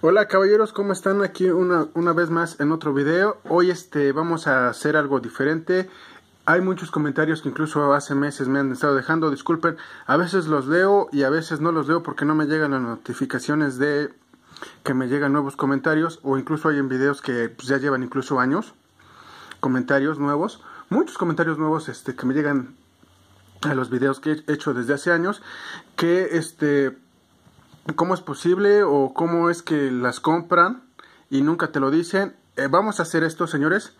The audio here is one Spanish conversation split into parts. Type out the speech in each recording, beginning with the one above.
Hola caballeros, ¿cómo están? Aquí una, vez más en otro video. Hoy este, vamos a hacer algo diferente. Hay muchos comentarios que incluso hace meses me han estado dejando. Disculpen, a veces los leo y a veces no los leo porque no me llegan las notificaciones de que me llegan nuevos comentarios. O incluso hay en videos que pues, ya llevan incluso años. Comentarios nuevos. Muchos comentarios nuevos este, que me llegan a los videos que he hecho desde hace años. Que este cómo es posible o cómo es que las compran y nunca te lo dicen. Eh, vamos a hacer esto, señores.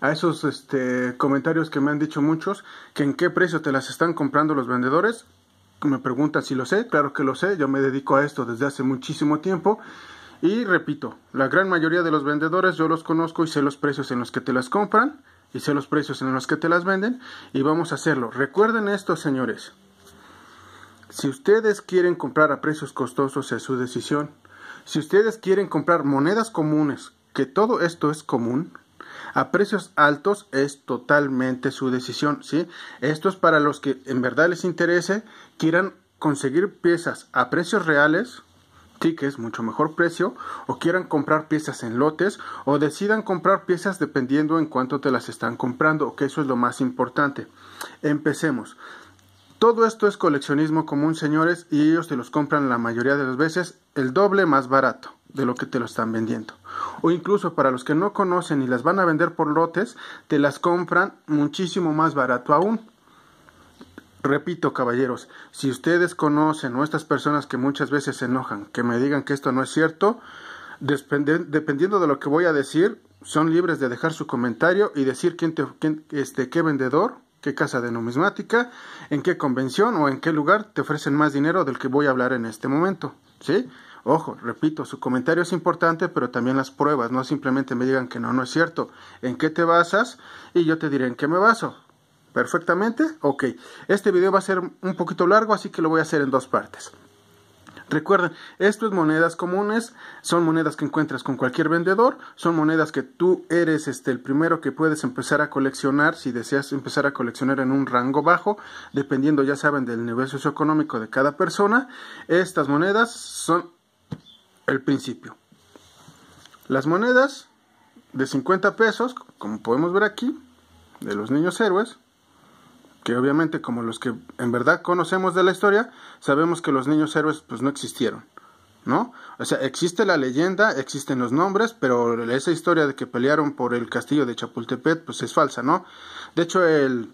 A esos este, comentarios que me han dicho muchos, que en qué precio te las están comprando los vendedores. Me preguntan si lo sé, claro que lo sé, yo me dedico a esto desde hace muchísimo tiempo. Y repito, la gran mayoría de los vendedores yo los conozco y sé los precios en los que te las compran y sé los precios en los que te las venden y vamos a hacerlo. Recuerden esto, señores. Si ustedes quieren comprar a precios costosos es su decisión. Si ustedes quieren comprar monedas comunes, que todo esto es común, a precios altos es totalmente su decisión, ¿sí? Esto es para los que en verdad les interese, quieran conseguir piezas a precios reales, tickets, mucho mejor precio, o quieran comprar piezas en lotes, o decidan comprar piezas dependiendo en cuánto te las están comprando, que eso es lo más importante. Empecemos. Todo esto es coleccionismo común, señores, y ellos te los compran la mayoría de las veces el doble más barato de lo que te lo están vendiendo. O incluso para los que no conocen y las van a vender por lotes, te las compran muchísimo más barato aún. Repito, caballeros, si ustedes conocen o estas personas que muchas veces se enojan, que me digan que esto no es cierto, dependiendo de lo que voy a decir, son libres de dejar su comentario y decir quién este, qué vendedor qué casa de numismática, en qué convención o en qué lugar te ofrecen más dinero del que voy a hablar en este momento. ¿Sí? Ojo, repito, su comentario es importante, pero también las pruebas, no simplemente me digan que no, no es cierto. ¿En qué te basas? Y yo te diré en qué me baso. ¿Perfectamente? Ok. Este video va a ser un poquito largo, así que lo voy a hacer en dos partes. Recuerden, estas monedas comunes, son monedas que encuentras con cualquier vendedor, son monedas que tú eres este, el primero que puedes empezar a coleccionar si deseas empezar a coleccionar en un rango bajo, dependiendo ya saben del nivel socioeconómico de cada persona. Estas monedas son el principio. Las monedas de 50 pesos, como podemos ver aquí, de los niños héroes, que obviamente como los que en verdad conocemos de la historia, sabemos que los niños héroes pues no existieron, ¿no? O sea, existe la leyenda, existen los nombres, pero esa historia de que pelearon por el castillo de Chapultepec pues es falsa, ¿no? De hecho, el,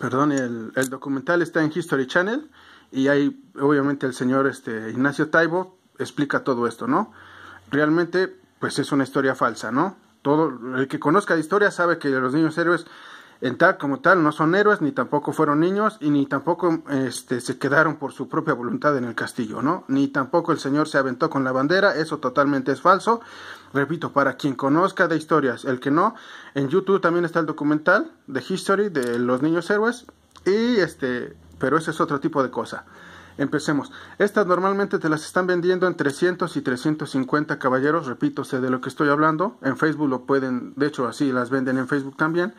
perdón, el, documental está en History Channel y ahí obviamente el señor este, Ignacio Taibo explica todo esto, ¿no? Realmente pues es una historia falsa, ¿no? Todo el que conozca la historia sabe que los niños héroes en tal como tal no son héroes ni tampoco fueron niños y ni tampoco este, se quedaron por su propia voluntad en el castillo, ¿no? Ni tampoco el señor se aventó con la bandera, eso totalmente es falso. Repito, para quien conozca de historias, el que no, en YouTube también está el documental de History de los niños héroes y este, pero ese es otro tipo de cosa. Empecemos. Estas normalmente te las están vendiendo en 300 y 350 caballeros, repito, sé de lo que estoy hablando. En Facebook lo pueden, de hecho así las venden en Facebook también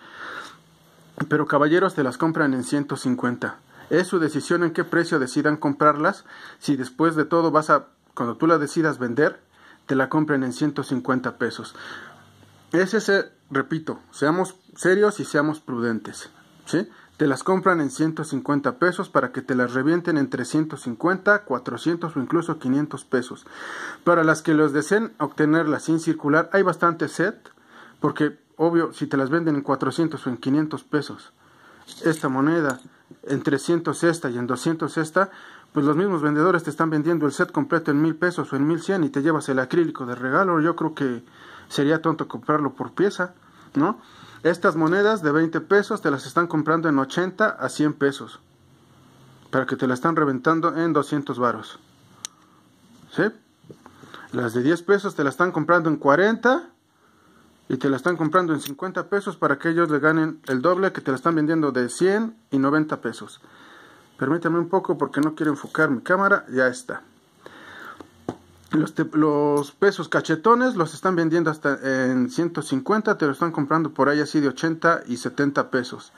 pero caballeros te las compran en 150. Es su decisión en qué precio decidan comprarlas. Si después de todo vas a, cuando tú la decidas vender, te la compren en 150 pesos. Es ese, repito, seamos serios y seamos prudentes. ¿sí? Te las compran en 150 pesos para que te las revienten en 350, 400 o incluso 500 pesos. Para las que los deseen obtenerlas sin circular, hay bastante set porque obvio, si te las venden en 400 o en 500 pesos, esta moneda, en 300 esta y en 200 esta, pues los mismos vendedores te están vendiendo el set completo en $1000 pesos o en $1100 y te llevas el acrílico de regalo. Yo creo que sería tonto comprarlo por pieza, ¿no? Estas monedas de 20 pesos te las están comprando en 80 a 100 pesos. Para que te la están reventando en 200 varos. ¿Sí? Las de 10 pesos te las están comprando en 40 y te la están comprando en 50 pesos para que ellos le ganen el doble que te la están vendiendo de 100 y 90 pesos. Permítame un poco porque no quiero enfocar mi cámara, ya está. Los, los, pesos cachetones los están vendiendo hasta en 150, te lo están comprando por ahí así de 80 y 70 pesos.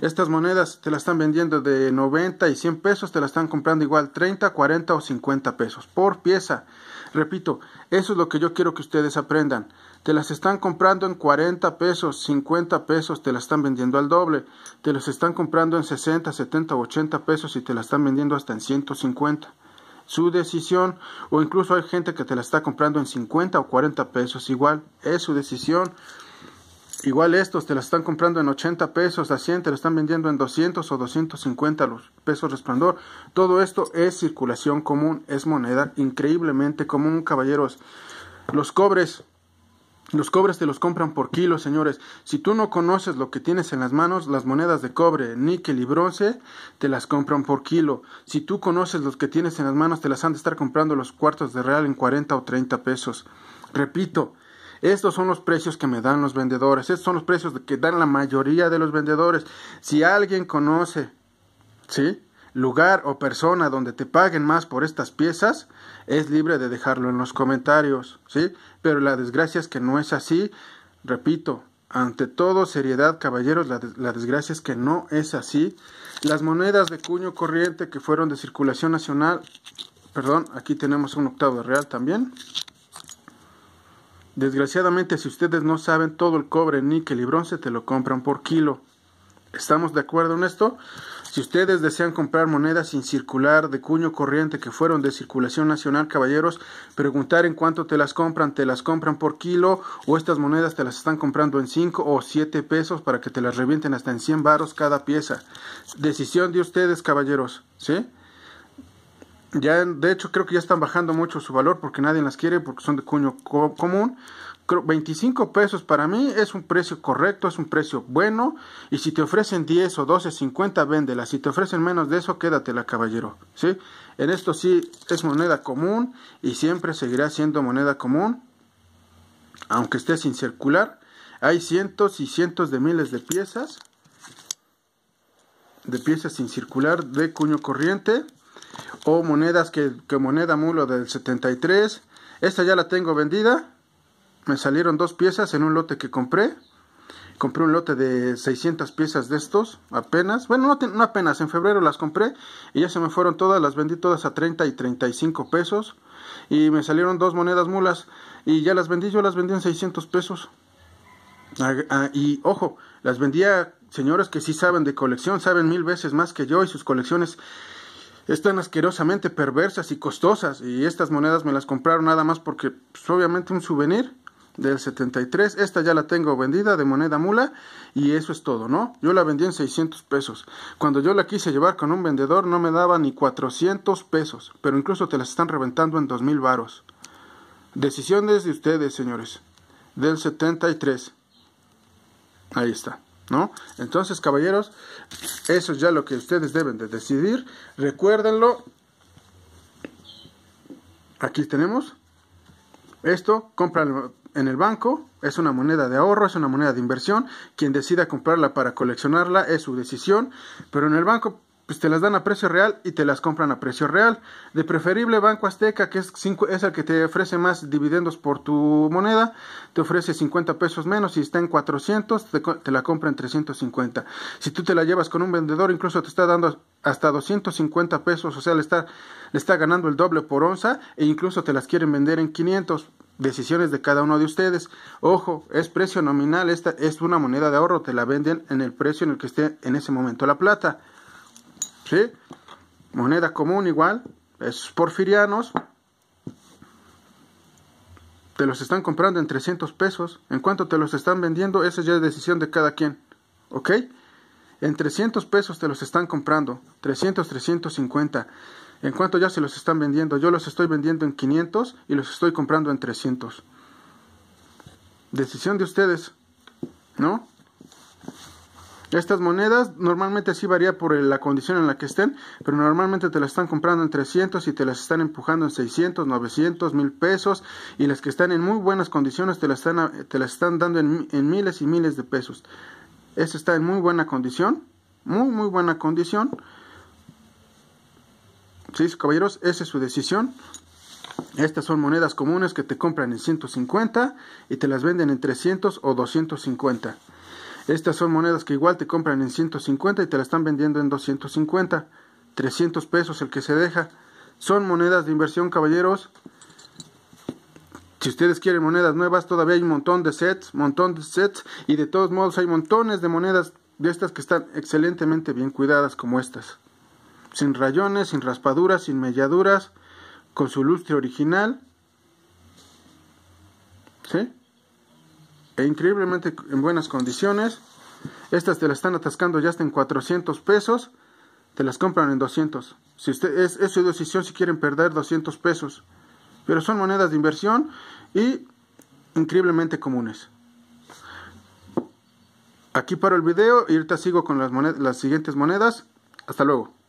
Estas monedas te las están vendiendo de 90 y 100 pesos, te las están comprando igual 30, 40 o 50 pesos por pieza. Repito, eso es lo que yo quiero que ustedes aprendan. Te las están comprando en 40 pesos, 50 pesos, te las están vendiendo al doble. Te las están comprando en 60, 70 o 80 pesos y te las están vendiendo hasta en 150 su decisión o incluso hay gente que te la está comprando en 50 o 40 pesos igual es su decisión Igual estos te los están comprando en 80 pesos a 100, te los están vendiendo en 200 o 250 los pesos resplandor. Todo esto es circulación común, es moneda increíblemente común, caballeros. Los cobres, los cobres te los compran por kilo, señores. Si tú no conoces lo que tienes en las manos, las monedas de cobre, níquel y bronce te las compran por kilo. Si tú conoces los que tienes en las manos, te las han de estar comprando los cuartos de real en 40 o 30 pesos. Repito, estos son los precios que me dan los vendedores. Estos son los precios que dan la mayoría de los vendedores. Si alguien conoce, ¿sí? Lugar o persona donde te paguen más por estas piezas, es libre de dejarlo en los comentarios, ¿sí? Pero la desgracia es que no es así. Repito, ante todo, seriedad, caballeros, la, desgracia es que no es así. Las monedas de cuño corriente que fueron de circulación nacional, perdón, aquí tenemos un octavo de real también. Desgraciadamente, si ustedes no saben, todo el cobre, níquel y bronce te lo compran por kilo. ¿Estamos de acuerdo en esto? Si ustedes desean comprar monedas sin circular de cuño corriente que fueron de circulación nacional, caballeros, preguntar en cuánto te las compran. ¿Te las compran por kilo o estas monedas te las están comprando en 5 o 7 pesos para que te las revienten hasta en 100 varos cada pieza? Decisión de ustedes, caballeros, ¿sí? Ya, de hecho, creo que ya están bajando mucho su valor porque nadie las quiere porque son de cuño común. 25 pesos para mí es un precio correcto, es un precio bueno. Y si te ofrecen 10 o 12, 50, véndela. Si te ofrecen menos de eso, quédatela, caballero. ¿sí? En esto sí es moneda común y siempre seguirá siendo moneda común, aunque esté sin circular. Hay cientos y cientos de miles de piezas, de piezas sin circular de cuño corriente o monedas que, moneda mulo del 73. Esta ya la tengo vendida. Me salieron dos piezas en un lote que compré. Compré un lote de 600 piezas de estos, apenas. Bueno, no, apenas, en febrero las compré y ya se me fueron todas, las vendí todas a 30 y 35 pesos. Y me salieron dos monedas mulas y ya las vendí, yo las vendí en 600 pesos. Ah, y ojo, las vendía señores que sí saben de colección, saben mil veces más que yo y sus colecciones están asquerosamente perversas y costosas. Y estas monedas me las compraron nada más porque, pues, obviamente, un souvenir del 73. Esta ya la tengo vendida de moneda mula y eso es todo, ¿no? Yo la vendí en 600 pesos. Cuando yo la quise llevar con un vendedor no me daba ni 400 pesos, pero incluso te las están reventando en 2000 varos. Decisiones de ustedes, señores. Del 73. Ahí está. ¿no? Entonces, caballeros, eso es ya lo que ustedes deben de decidir. Recuérdenlo. Aquí tenemos esto, compran en el banco, es una moneda de ahorro, es una moneda de inversión. Quien decida comprarla para coleccionarla es su decisión, pero en el banco pues, te las dan a precio real y te las compran a precio real. De preferible Banco Azteca, que es, el que te ofrece más dividendos por tu moneda, te ofrece 50 pesos menos, si está en 400, te, la compra en 350. Si tú te la llevas con un vendedor, incluso te está dando hasta 250 pesos, o sea, le está, le está ganando el doble por onza e incluso te las quieren vender en 500 decisiones de cada uno de ustedes. Ojo, es precio nominal, esta es una moneda de ahorro, te la venden en el precio en el que esté en ese momento la plata. Moneda común igual, es porfirianos te los están comprando en 300 pesos. En cuanto te los están vendiendo, esa ya es decisión de cada quien. ¿Ok? En 300 pesos te los están comprando. 300, 350. ¿En cuanto ya se los están vendiendo? Yo los estoy vendiendo en 500 y los estoy comprando en 300. Decisión de ustedes. ¿No? Estas monedas normalmente sí varía por la condición en la que estén, pero normalmente te las están comprando en 300 y te las están empujando en 600, 900, 1000 pesos y las que están en muy buenas condiciones te las están, te las están dando en, miles y miles de pesos. Esta está en muy buena condición, muy muy buena condición. Sí, caballeros, esa es su decisión. Estas son monedas comunes que te compran en 150 y te las venden en 300 o 250. Estas son monedas que igual te compran en 150 y te la están vendiendo en 250, 300 pesos el que se deja. Son monedas de inversión, caballeros. Si ustedes quieren monedas nuevas, todavía hay un montón de sets, montón de sets y de todos modos hay montones de monedas de estas que están excelentemente bien cuidadas como estas. Sin rayones, sin raspaduras, sin melladuras, con su lustre original. ¿Sí? e increíblemente en buenas condiciones. Estas te las están atascando ya hasta en 400 pesos, te las compran en 200. Si usted es, es su decisión si quieren perder 200 pesos, pero son monedas de inversión y increíblemente comunes. Aquí paro el video y ahorita sigo con las, las siguientes monedas. Hasta luego.